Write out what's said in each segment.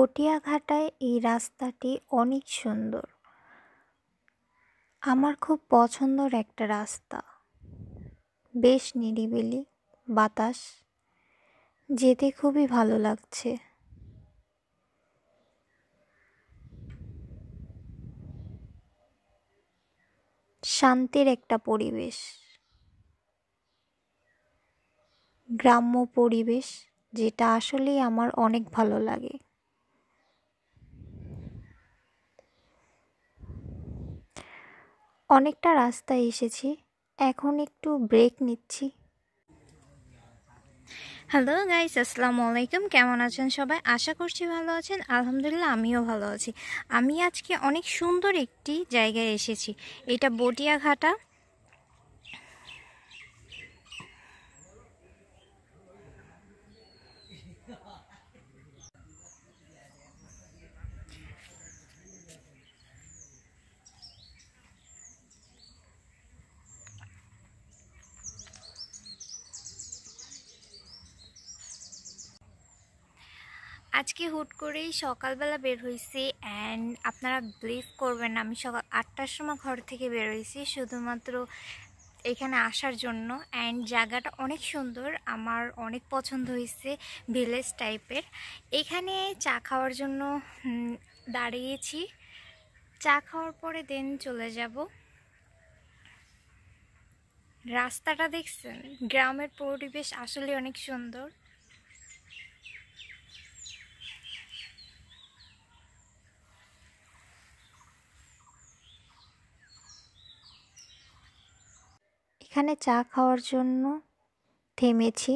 পটিয়াঘাটায় এই রাস্তাটি অনেক সুন্দর আমার খুব পছন্দের একটা রাস্তা বেশ নিরিবিলি বাতাস যেতে খুবই ভালো লাগছে শান্তির একটা পরিবেশ গ্রাম্য পরিবেশ যেটা আসলেই আমার অনেক ভালো লাগে অনেকটা রাস্তায় এসেছি এখন একটু ব্রেক নিচ্ছি হ্যালো গাইস আসসালামু আলাইকুম কেমন আছেন সবাই আশা করছি ভালো আছেন আলহামদুলিল্লাহ আমিও ভালো আছি আমি আজকে অনেক সুন্দর একটি জায়গায় এসেছি এটা বটিয়াঘাটা আজকে হুট করেই সকালবেলা বের হয়েছি অ্যান্ড আপনারা বিলিভ করবেন আমি সকাল আটটার সময় ঘর থেকে বের হয়েছি শুধুমাত্র এখানে আসার জন্য অ্যান্ড জায়গাটা অনেক সুন্দর আমার অনেক পছন্দ হয়েছে ভিলেজ টাইপের এখানে চা খাওয়ার জন্য দাঁড়িয়েছি চা খাওয়ার পরে দেন চলে যাব রাস্তাটা দেখছেন গ্রামের পরিবেশ আসলে অনেক সুন্দর এখানে চা খাওয়ার জন্য থেমেছি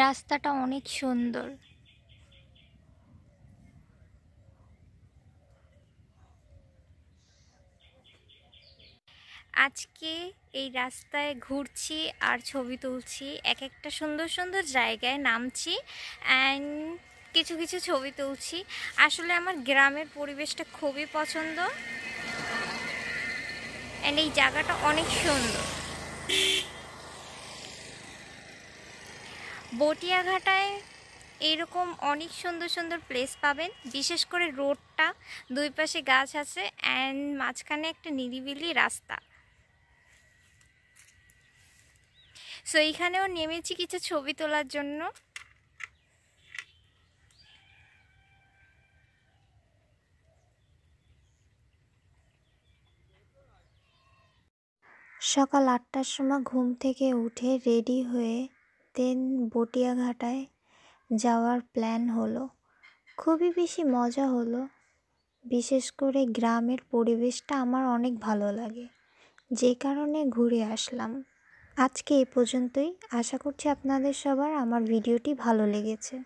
রাস্তাটা অনেক সুন্দর আজকে এই রাস্তায় ঘুরছি আর ছবি তুলছি এক একটা সুন্দর সুন্দর জায়গায় নামছি অ্যান্ড কিছু কিছু ছবি তুলছি আসলে আমার গ্রামের পরিবেশটা খুবই পছন্দ অ্যান্ড এই জায়গাটা অনেক সুন্দর বটিয়াঘাটায় এরকম অনেক সুন্দর সুন্দর প্লেস পাবেন বিশেষ করে রোডটা দুই পাশে গাছ আছে অ্যান্ড মাঝখানে একটা নিরিবিলি রাস্তা সো এইখানেও নেমেছি কিছু ছবি তোলার জন্য সকাল আটটার সময় ঘুম থেকে উঠে রেডি হয়ে দেন বটিয়াঘাটায় যাওয়ার প্ল্যান হলো খুবই বেশি মজা হলো বিশেষ করে গ্রামের পরিবেশটা আমার অনেক ভালো লাগে যে কারণে ঘুরে আসলাম আজকে এ পর্যন্তই আশা করছি আপনাদের সবার আমার ভিডিওটি ভালো লেগেছে